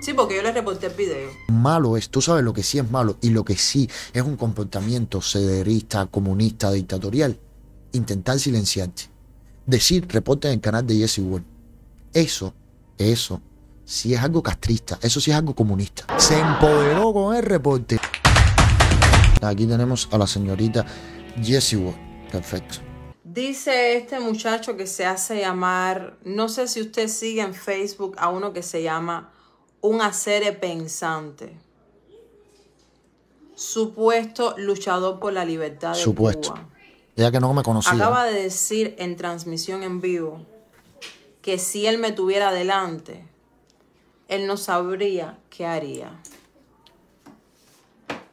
Sí, porque yo le reporté el video. Malo es, tú sabes lo que sí es malo y lo que sí es un comportamiento sederista, comunista, dictatorial. Intentar silenciarte. Decir, en el canal de Jesse Ward. Eso, eso, sí es algo castrista, eso sí es algo comunista. Se empoderó con el reporte. Aquí tenemos a la señorita Jesse Ward. Perfecto. Dice este muchacho que se hace llamar, no sé si usted sigue en Facebook a uno que se llama un hacer pensante. Supuesto luchador por la libertad Supuesto. ya Ella que no me conocía. Acaba de decir en transmisión en vivo que si él me tuviera delante, él no sabría qué haría.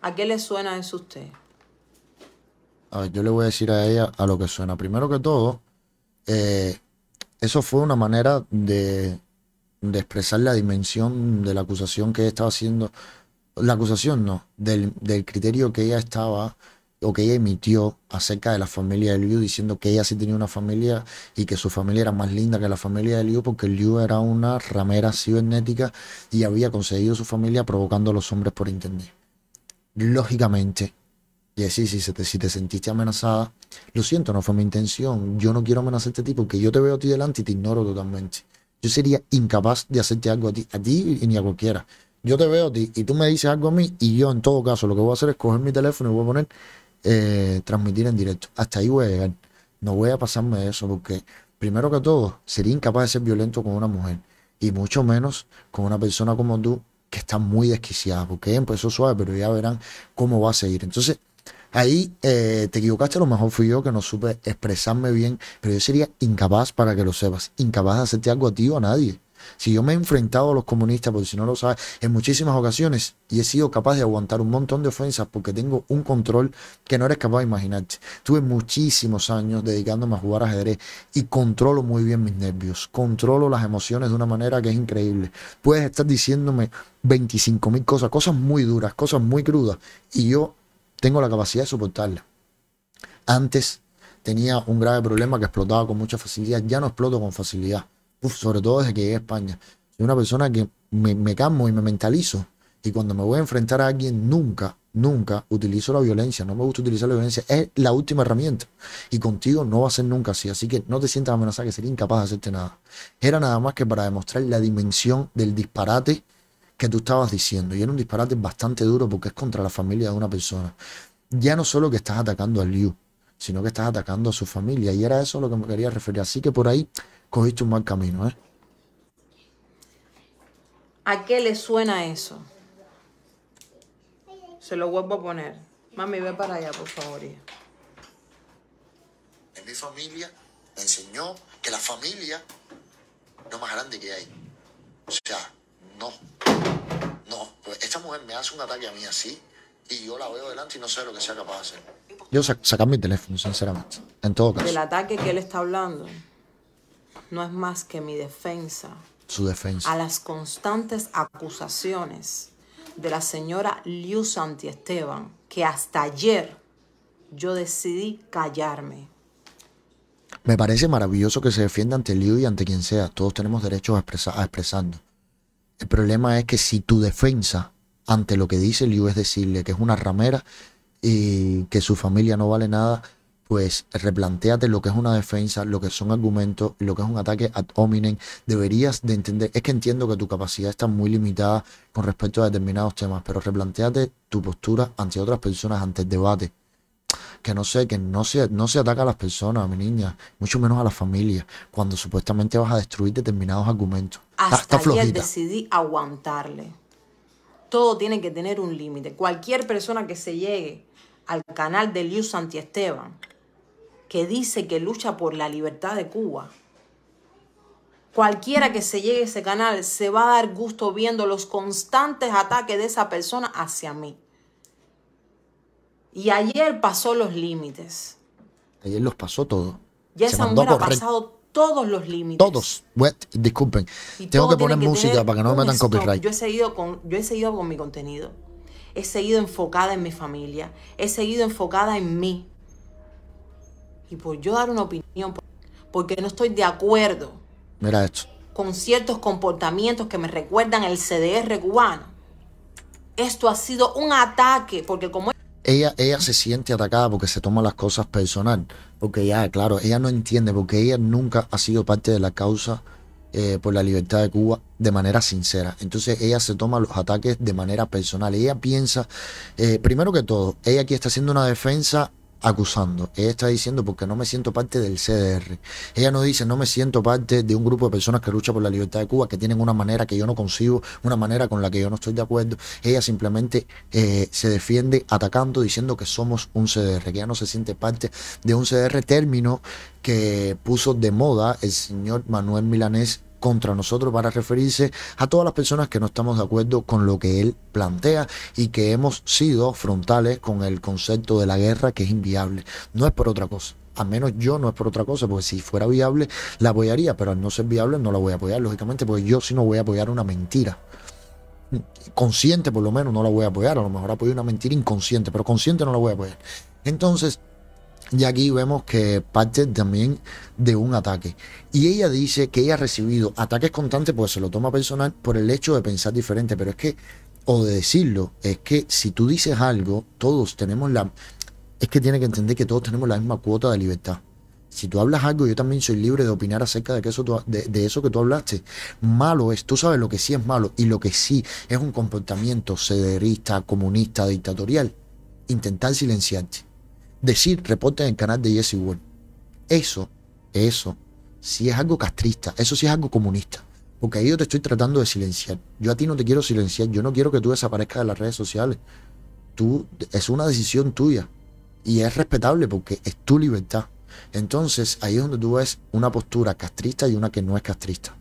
¿A qué le suena eso a usted? A ver, yo le voy a decir a ella a lo que suena. Primero que todo, eh, eso fue una manera de de expresar la dimensión de la acusación que ella estaba haciendo, la acusación no, del, criterio que ella estaba o que ella emitió acerca de la familia de Liu, diciendo que ella sí tenía una familia y que su familia era más linda que la familia de Liu, porque Liu era una ramera cibernética y había conseguido su familia provocando a los hombres por internet. Lógicamente, Y si, te, si te sentiste amenazada, lo siento, no fue mi intención. Yo no quiero amenazar a este tipo, que yo te veo a ti delante y te ignoro totalmente. Yo sería incapaz de hacerte algo a ti, a ti y ni a cualquiera. Yo te veo a ti y tú me dices algo a mí y yo en todo caso lo que voy a hacer es coger mi teléfono y voy a poner eh, transmitir en directo. Hasta ahí voy a llegar. No voy a pasarme eso porque primero que todo sería incapaz de ser violento con una mujer y mucho menos con una persona como tú que está muy desquiciada porque empezó suave pero ya verán cómo va a seguir. Entonces Ahí eh, te equivocaste, lo mejor fui yo que no supe expresarme bien, pero yo sería incapaz, para que lo sepas, incapaz de hacerte algo a ti o a nadie. Si yo me he enfrentado a los comunistas, por si no lo sabes, en muchísimas ocasiones y he sido capaz de aguantar un montón de ofensas porque tengo un control que no eres capaz de imaginarte. Tuve muchísimos años dedicándome a jugar ajedrez y controlo muy bien mis nervios, controlo las emociones de una manera que es increíble. Puedes estar diciéndome 25 mil cosas, cosas muy duras, cosas muy crudas, y yo tengo la capacidad de soportarla. Antes tenía un grave problema que explotaba con mucha facilidad, ya no exploto con facilidad, Uf, sobre todo desde que llegué a España. Soy una persona que me, me calmo y me mentalizo y cuando me voy a enfrentar a alguien nunca, nunca utilizo la violencia, no me gusta utilizar la violencia, es la última herramienta y contigo no va a ser nunca así, así que no te sientas amenazada que sería incapaz de hacerte nada. Era nada más que para demostrar la dimensión del disparate que tú estabas diciendo. Y era un disparate bastante duro porque es contra la familia de una persona. Ya no solo que estás atacando a Liu, sino que estás atacando a su familia. Y era eso a lo que me quería referir. Así que por ahí cogiste un mal camino. ¿eh? ¿A qué le suena eso? Se lo vuelvo a poner. Mami, ve para allá, por favor. En mi familia me enseñó que la familia es lo más grande que hay. O sea, no, no, pues esta mujer me hace un ataque a mí así y yo la veo delante y no sé lo que sea capaz de hacer. Yo sac sacar mi teléfono, sinceramente, en todo caso. El ataque que él está hablando no es más que mi defensa. Su defensa. A las constantes acusaciones de la señora Liu Santi Esteban, que hasta ayer yo decidí callarme. Me parece maravilloso que se defienda ante Liu y ante quien sea. Todos tenemos derecho a, a expresarnos. El problema es que si tu defensa ante lo que dice Liu es decirle que es una ramera y que su familia no vale nada, pues replanteate lo que es una defensa, lo que son argumentos, lo que es un ataque ad hominem. Deberías de entender, es que entiendo que tu capacidad está muy limitada con respecto a determinados temas, pero replanteate tu postura ante otras personas, ante el debate que no sé, que no se, no se ataca a las personas, a mi niña, mucho menos a la familia, cuando supuestamente vas a destruir determinados argumentos. Hasta decidí aguantarle. Todo tiene que tener un límite. Cualquier persona que se llegue al canal de Liu Esteban, que dice que lucha por la libertad de Cuba, Cualquiera que se llegue a ese canal se va a dar gusto viendo los constantes ataques de esa persona hacia mí. Y ayer pasó los límites. Ayer los pasó todo. Ya esa mujer ha pasado todos los límites. Todos. disculpen. Tengo que poner música para que no me metan copyright. Yo he, seguido con, yo he seguido con mi contenido. He seguido enfocada en mi familia. He seguido enfocada en mí. Y por yo dar una opinión, porque no estoy de acuerdo. Mira esto. Con ciertos comportamientos que me recuerdan el CDR cubano. Esto ha sido un ataque, porque como ella, ella se siente atacada porque se toma las cosas personal. Porque ya, claro, ella no entiende, porque ella nunca ha sido parte de la causa eh, por la libertad de Cuba de manera sincera. Entonces ella se toma los ataques de manera personal. Ella piensa, eh, primero que todo, ella aquí está haciendo una defensa acusando. Ella está diciendo porque no me siento parte del CDR. Ella no dice no me siento parte de un grupo de personas que lucha por la libertad de Cuba, que tienen una manera que yo no concibo, una manera con la que yo no estoy de acuerdo. Ella simplemente eh, se defiende atacando, diciendo que somos un CDR, que ella no se siente parte de un CDR, término que puso de moda el señor Manuel Milanés contra nosotros para referirse a todas las personas que no estamos de acuerdo con lo que él plantea y que hemos sido frontales con el concepto de la guerra que es inviable. No es por otra cosa al menos yo no es por otra cosa, porque si fuera viable la apoyaría, pero al no ser viable no la voy a apoyar, lógicamente, porque yo sí no voy a apoyar una mentira. Consciente por lo menos no la voy a apoyar, a lo mejor apoyo una mentira inconsciente, pero consciente no la voy a apoyar. Entonces, y aquí vemos que parte también de un ataque. Y ella dice que ella ha recibido ataques constantes pues se lo toma personal por el hecho de pensar diferente. Pero es que, o de decirlo, es que si tú dices algo, todos tenemos la... Es que tiene que entender que todos tenemos la misma cuota de libertad. Si tú hablas algo, yo también soy libre de opinar acerca de, que eso de, eso que tú hablaste. Malo es, tú sabes lo que sí es malo y lo que sí es un comportamiento sederista, comunista, dictatorial. Intentar silenciarte decir en el canal de Jesse World. Eso, eso, si es algo castrista, eso sí es algo comunista. Porque ahí yo te estoy tratando de silenciar. Yo a ti no te quiero silenciar, yo no quiero que tú desaparezcas de las redes sociales. Tú, es una decisión tuya y es respetable porque es tu libertad. Entonces ahí es donde tú ves una postura castrista y una que no es castrista.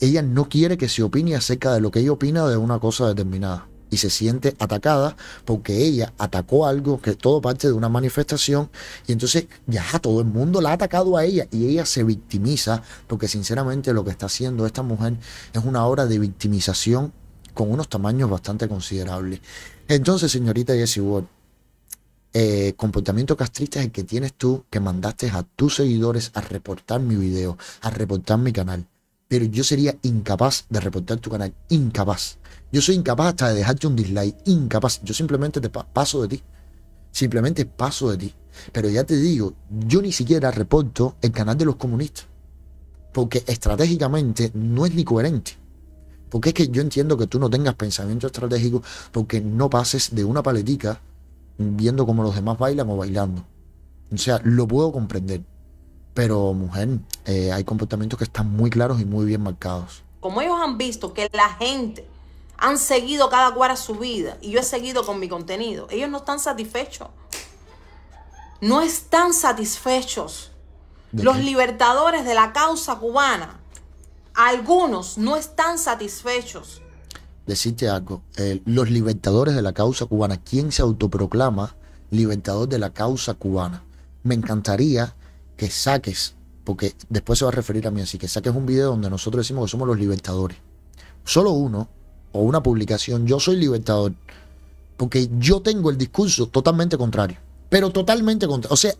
Ella no quiere que se opine acerca de lo que ella opina de una cosa determinada y se siente atacada porque ella atacó algo que es todo parte de una manifestación y entonces ya todo el mundo la ha atacado a ella y ella se victimiza porque sinceramente lo que está haciendo esta mujer es una obra de victimización con unos tamaños bastante considerables. Entonces, señorita Jessie Ward, eh, comportamiento castrista es el que tienes tú que mandaste a tus seguidores a reportar mi video, a reportar mi canal pero yo sería incapaz de reportar tu canal, incapaz. Yo soy incapaz hasta de dejarte un dislike, incapaz. Yo simplemente te paso de ti. Simplemente paso de ti. Pero ya te digo, yo ni siquiera reporto el canal de los comunistas. Porque estratégicamente no es ni coherente. Porque es que yo entiendo que tú no tengas pensamiento estratégico porque no pases de una paletica viendo cómo los demás bailan o bailando. O sea, lo puedo comprender. Pero, mujer, eh, hay comportamientos que están muy claros y muy bien marcados. Como ellos han visto que la gente han seguido cada cual a su vida y yo he seguido con mi contenido, ellos no están satisfechos. No están satisfechos. Los libertadores de la causa cubana, algunos no están satisfechos. Decirte algo, eh, los libertadores de la causa cubana, ¿quién se autoproclama libertador de la causa cubana? Me encantaría que saques, porque después se va a referir a mí así, que saques un video donde nosotros decimos que somos los libertadores. Solo uno, o una publicación, yo soy libertador, porque yo tengo el discurso totalmente contrario, pero totalmente contrario. O sea,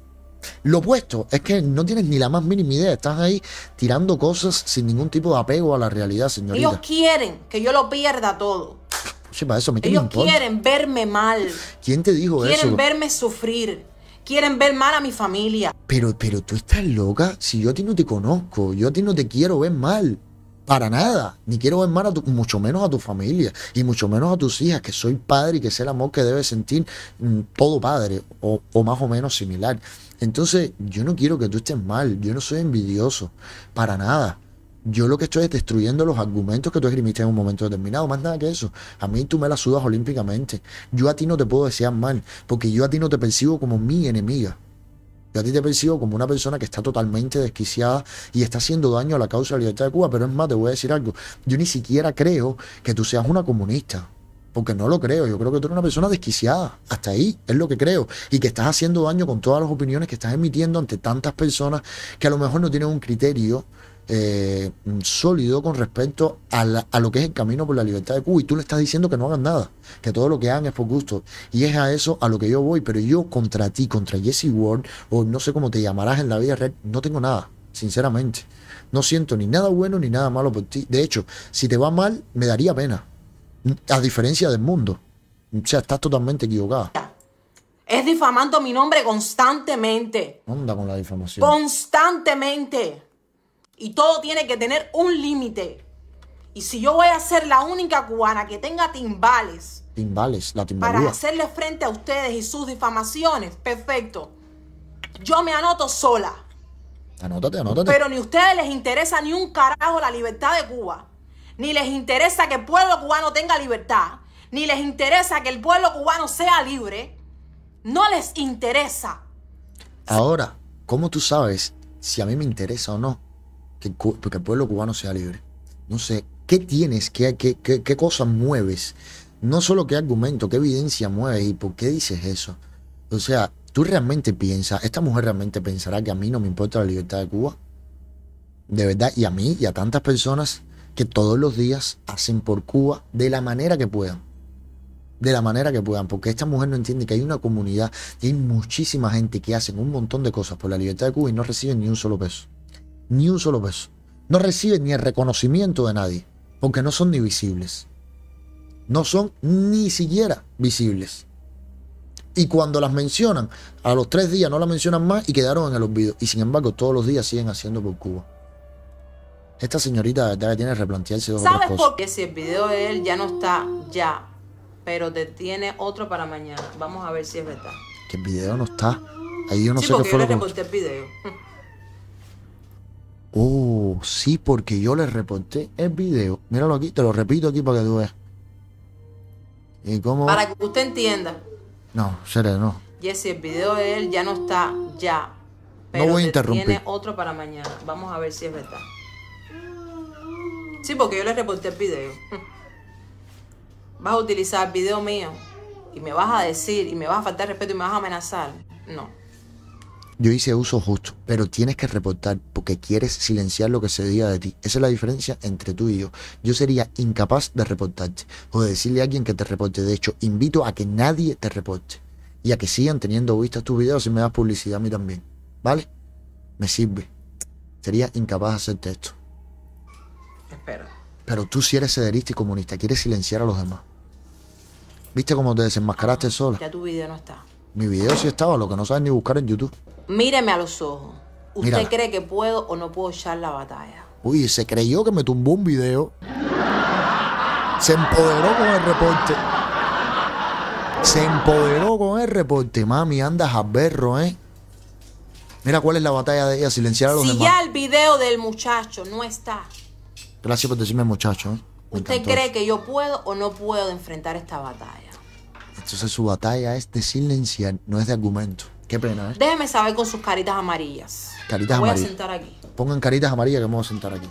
lo opuesto es que no tienes ni la más mínima idea, estás ahí tirando cosas sin ningún tipo de apego a la realidad, señorita. Ellos quieren que yo lo pierda todo. Ellos quieren verme mal. ¿Quién te dijo Quieren verme sufrir quieren ver mal a mi familia. Pero, pero tú estás loca. Si yo a ti no te conozco, yo a ti no te quiero ver mal. Para nada. Ni quiero ver mal a tu, mucho menos a tu familia. Y mucho menos a tus hijas, que soy padre y que es el amor que debe sentir mm, todo padre. O, o más o menos similar. Entonces, yo no quiero que tú estés mal. Yo no soy envidioso. Para nada yo lo que estoy es destruyendo los argumentos que tú esgrimiste en un momento determinado, más nada que eso. A mí tú me la sudas olímpicamente. Yo a ti no te puedo desear mal, porque yo a ti no te percibo como mi enemiga. Yo a ti te percibo como una persona que está totalmente desquiciada y está haciendo daño a la causa de la libertad de Cuba. Pero es más, te voy a decir algo. Yo ni siquiera creo que tú seas una comunista. Porque no lo creo. Yo creo que tú eres una persona desquiciada. Hasta ahí es lo que creo. Y que estás haciendo daño con todas las opiniones que estás emitiendo ante tantas personas que a lo mejor no tienen un criterio eh, sólido con respecto a, lo que es el camino por la libertad de Cuba. Y tú le estás diciendo que no hagan nada, que todo lo que hagan es por gusto. Y es a eso a lo que yo voy, pero yo contra ti, contra Jesse Ward, o no sé cómo te llamarás en la vida real, no tengo nada, sinceramente. No siento ni nada bueno ni nada malo por ti. De hecho, si te va mal, me daría pena. A diferencia del mundo. O sea, estás totalmente equivocada. Es difamando mi nombre constantemente. Onda con la difamación. Constantemente. Y todo tiene que tener un límite. Y si yo voy a ser la única cubana que tenga timbales. Timbales, la Para hacerle frente a ustedes y sus difamaciones, perfecto. Yo me anoto sola. Anótate, anótate. Pero ni a ustedes les interesa ni un carajo la libertad de Cuba. Ni les interesa que el pueblo cubano tenga libertad. Ni les interesa que el pueblo cubano sea libre. No les interesa. Ahora, ¿cómo tú sabes si a mí me interesa o no? que, el pueblo cubano sea libre. No sé, ¿qué tienes? ¿Qué, qué, qué, cosas mueves? No solo qué argumento, qué evidencia mueves y por qué dices eso. O sea, ¿tú realmente piensas, esta mujer realmente pensará que a mí no me importa la libertad de Cuba? De verdad, y a mí y a tantas personas que todos los días hacen por Cuba de la manera que puedan. De la manera que puedan, porque esta mujer no entiende que hay una comunidad hay muchísima gente que hacen un montón de cosas por la libertad de Cuba y no reciben ni un solo peso ni un solo peso. No reciben ni el reconocimiento de nadie, porque no son ni visibles. No son ni siquiera visibles. Y cuando las mencionan, a los tres días no las mencionan más y quedaron en el olvido. Y sin embargo, todos los días siguen haciendo por Cuba. Esta señorita de tiene que replantearse dos ¿Sabes por qué? Si el video de él ya no está ya, pero te tiene otro para mañana. Vamos a ver si es verdad. Que el video no está. Ahí yo no qué Oh, sí, porque yo le reporté el video. Míralo aquí, te lo repito aquí para que tú veas. ¿Y cómo? Para que usted entienda. No, seré, no. Jesse, el video de él ya no está ya. no voy a interrumpir. Tiene otro para mañana. Vamos a ver si es verdad. Sí, porque yo le reporté el video. Vas a utilizar el video mío y me vas a decir y me vas a faltar respeto y me vas a amenazar. No. Yo hice uso justo, pero tienes que reportar porque quieres silenciar lo que se diga de ti. Esa es la diferencia entre tú y yo. Yo sería incapaz de reportarte o de decirle a alguien que te reporte. De hecho, invito a que nadie te reporte y a que sigan teniendo vistas tus videos y me das publicidad a mí también. ¿Vale? Me sirve. Sería incapaz de hacerte esto. Espera. Pero tú si sí eres cederista y comunista, quieres silenciar a los demás. ¿Viste cómo te desenmascaraste ah, solo. Ya tu video no está. Mi video sí estaba, lo que no sabes ni buscar en YouTube. Míreme a los ojos. ¿Usted cree que puedo o no puedo echar la batalla? Uy, se creyó que me tumbó un video. Se empoderó con el reporte. Se empoderó con el reporte. Mami, andas a berro, ¿eh? Mira cuál es la batalla de ella, silenciar a los si ya el video del muchacho no está. Gracias por decirme muchacho. ¿eh? ¿Usted cree que yo puedo o no puedo enfrentar esta batalla? Entonces su batalla es de silenciar, no es de argumento. Qué pena, ¿eh? Déjeme saber con sus caritas amarillas. Caritas amarillas. Voy a sentar aquí. Pongan caritas amarillas que vamos a sentar aquí.